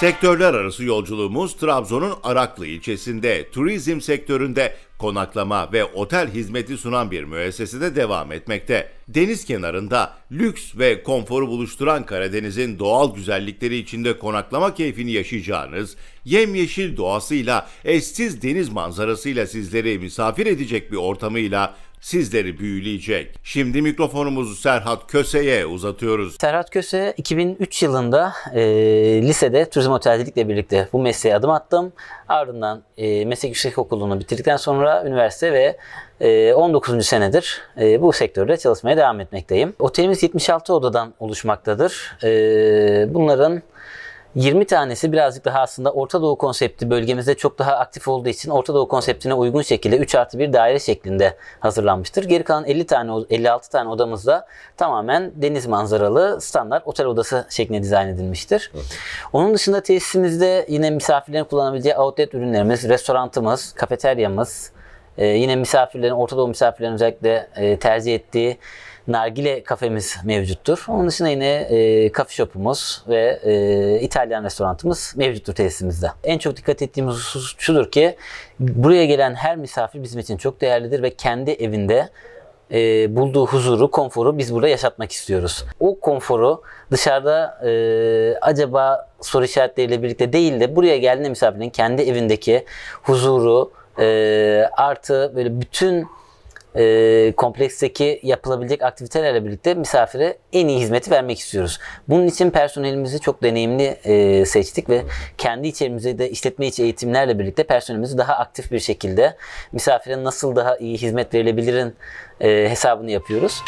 Sektörler arası yolculuğumuz Trabzon'un Araklı ilçesinde turizm sektöründe konaklama ve otel hizmeti sunan bir müessesede devam etmekte. Deniz kenarında lüks ve konforu buluşturan Karadeniz'in doğal güzellikleri içinde konaklama keyfini yaşayacağınız, yemyeşil doğasıyla, eşsiz deniz manzarasıyla sizleri misafir edecek bir ortamıyla sizleri büyüleyecek. Şimdi mikrofonumuzu Serhat Köse'ye uzatıyoruz. Serhat Köse 2003 yılında e, lisede turizm otelcilikle birlikte bu mesleğe adım attım. Ardından e, meslek yüksek okulunu bitirdikten sonra üniversite ve e, 19. senedir e, bu sektörde çalışmaya devam etmekteyim. Otelimiz 76 odadan oluşmaktadır. E, bunların 20 tanesi birazcık daha aslında Orta Doğu konsepti bölgemizde çok daha aktif olduğu için Orta Doğu konseptine uygun şekilde 3 artı 1 daire şeklinde hazırlanmıştır. Geri kalan 50 tane 56 tane odamızda tamamen deniz manzaralı standart otel odası şeklinde dizayn edilmiştir. Onun dışında tesisimizde yine misafirlerin kullanabileceği outlet ürünlerimiz, restorantımız, kafeteryamız, e, yine misafirlerin, Orta Doğu misafirlerin özellikle e, tercih ettiği nargile kafemiz mevcuttur. Onun dışında yine e, kafe shopumuz ve e, İtalyan restoranımız mevcuttur tesisimizde. En çok dikkat ettiğimiz husus şudur ki buraya gelen her misafir bizim için çok değerlidir ve kendi evinde e, bulduğu huzuru, konforu biz burada yaşatmak istiyoruz. O konforu dışarıda e, acaba soru işaretleriyle birlikte değil de buraya geldiğinde misafirin kendi evindeki huzuru, e, artı böyle bütün e, kompleksteki yapılabilecek aktivitelerle birlikte misafire en iyi hizmeti vermek istiyoruz. Bunun için personelimizi çok deneyimli e, seçtik ve kendi içerimizde de işletme içi eğitimlerle birlikte personelimizi daha aktif bir şekilde misafire nasıl daha iyi hizmet verilebilirin e, hesabını yapıyoruz.